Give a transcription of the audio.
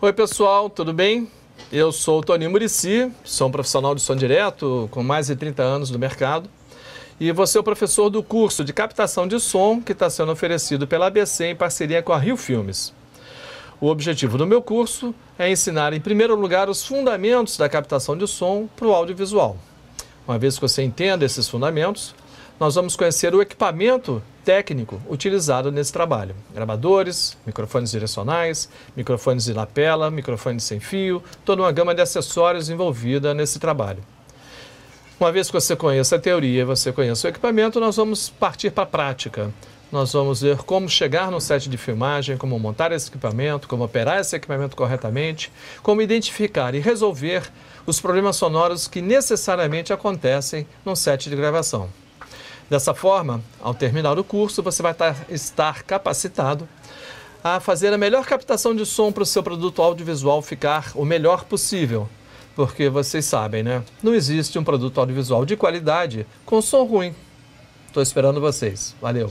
Oi, pessoal, tudo bem? Eu sou o Toninho Murici, sou um profissional de som direto com mais de 30 anos no mercado. E você é o professor do curso de captação de som que está sendo oferecido pela ABC em parceria com a Rio Filmes. O objetivo do meu curso é ensinar, em primeiro lugar, os fundamentos da captação de som para o audiovisual. Uma vez que você entenda esses fundamentos, nós vamos conhecer o equipamento técnico utilizado nesse trabalho. Gravadores, microfones direcionais, microfones de lapela, microfones sem fio, toda uma gama de acessórios envolvida nesse trabalho. Uma vez que você conheça a teoria, você conheça o equipamento, nós vamos partir para a prática. Nós vamos ver como chegar no set de filmagem, como montar esse equipamento, como operar esse equipamento corretamente, como identificar e resolver os problemas sonoros que necessariamente acontecem num set de gravação. Dessa forma, ao terminar o curso, você vai estar capacitado a fazer a melhor captação de som para o seu produto audiovisual ficar o melhor possível. Porque vocês sabem, né? Não existe um produto audiovisual de qualidade com som ruim. Estou esperando vocês. Valeu!